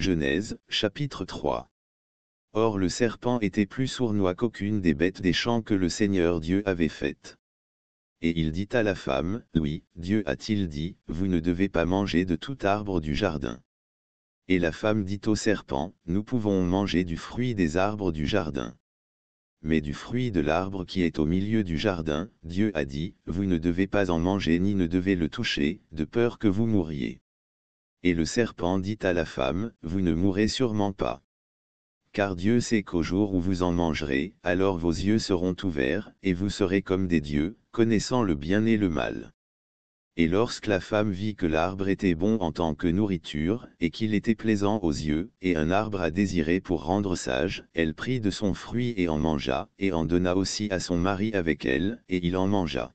Genèse, chapitre 3. Or le serpent était plus sournois qu'aucune des bêtes des champs que le Seigneur Dieu avait faites. Et il dit à la femme, Oui, Dieu a-t-il dit, vous ne devez pas manger de tout arbre du jardin. Et la femme dit au serpent, Nous pouvons manger du fruit des arbres du jardin. Mais du fruit de l'arbre qui est au milieu du jardin, Dieu a dit, Vous ne devez pas en manger ni ne devez le toucher, de peur que vous mouriez. Et le serpent dit à la femme, Vous ne mourrez sûrement pas. Car Dieu sait qu'au jour où vous en mangerez, alors vos yeux seront ouverts, et vous serez comme des dieux, connaissant le bien et le mal. Et lorsque la femme vit que l'arbre était bon en tant que nourriture, et qu'il était plaisant aux yeux, et un arbre à désirer pour rendre sage, elle prit de son fruit et en mangea, et en donna aussi à son mari avec elle, et il en mangea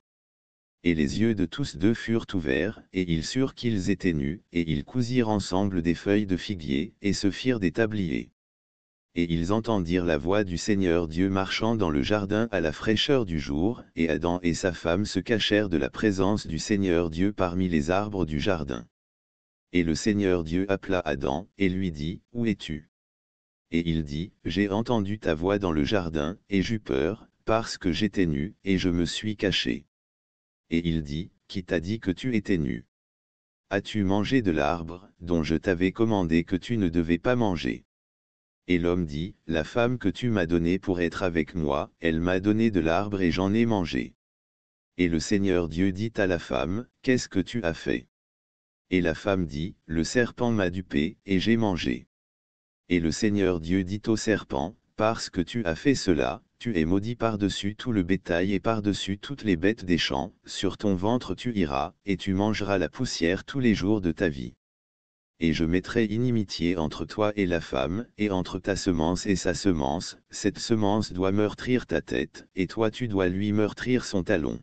et les yeux de tous deux furent ouverts, et ils surent qu'ils étaient nus, et ils cousirent ensemble des feuilles de figuier, et se firent des tabliers. Et ils entendirent la voix du Seigneur Dieu marchant dans le jardin à la fraîcheur du jour, et Adam et sa femme se cachèrent de la présence du Seigneur Dieu parmi les arbres du jardin. Et le Seigneur Dieu appela Adam, et lui dit, Où es-tu Et il dit, J'ai entendu ta voix dans le jardin, et j'eus peur, parce que j'étais nu, et je me suis caché. Et il dit, Qui t'a dit que tu étais nu As-tu mangé de l'arbre, dont je t'avais commandé que tu ne devais pas manger Et l'homme dit, La femme que tu m'as donnée pour être avec moi, elle m'a donné de l'arbre et j'en ai mangé. Et le Seigneur Dieu dit à la femme, Qu'est-ce que tu as fait Et la femme dit, Le serpent m'a dupé, et j'ai mangé. Et le Seigneur Dieu dit au serpent, Parce que tu as fait cela, tu es maudit par-dessus tout le bétail et par-dessus toutes les bêtes des champs, sur ton ventre tu iras, et tu mangeras la poussière tous les jours de ta vie. Et je mettrai inimitié entre toi et la femme, et entre ta semence et sa semence, cette semence doit meurtrir ta tête, et toi tu dois lui meurtrir son talon.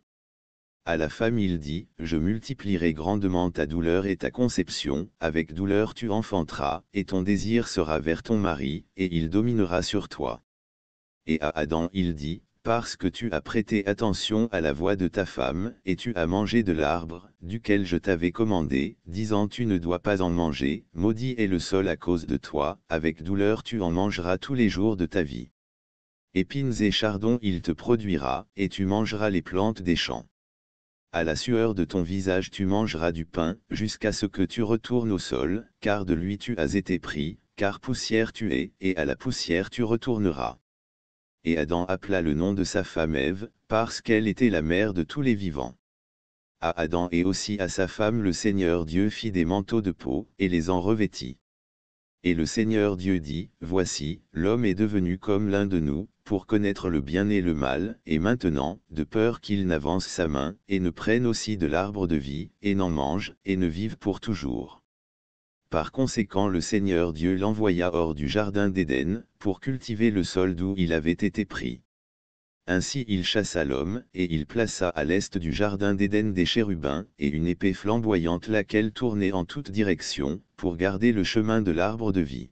À la femme il dit, je multiplierai grandement ta douleur et ta conception, avec douleur tu enfanteras, et ton désir sera vers ton mari, et il dominera sur toi. Et à Adam il dit, Parce que tu as prêté attention à la voix de ta femme, et tu as mangé de l'arbre, duquel je t'avais commandé, disant Tu ne dois pas en manger, maudit est le sol à cause de toi, avec douleur tu en mangeras tous les jours de ta vie. Épines et chardons il te produira, et tu mangeras les plantes des champs. À la sueur de ton visage tu mangeras du pain, jusqu'à ce que tu retournes au sol, car de lui tu as été pris, car poussière tu es, et à la poussière tu retourneras et Adam appela le nom de sa femme Ève, parce qu'elle était la mère de tous les vivants. À Adam et aussi à sa femme le Seigneur Dieu fit des manteaux de peau, et les en revêtit. Et le Seigneur Dieu dit, Voici, l'homme est devenu comme l'un de nous, pour connaître le bien et le mal, et maintenant, de peur qu'il n'avance sa main, et ne prenne aussi de l'arbre de vie, et n'en mange, et ne vive pour toujours. Par conséquent le Seigneur Dieu l'envoya hors du jardin d'Éden, pour cultiver le sol d'où il avait été pris. Ainsi il chassa l'homme, et il plaça à l'est du jardin d'Éden des chérubins, et une épée flamboyante laquelle tournait en toutes directions pour garder le chemin de l'arbre de vie.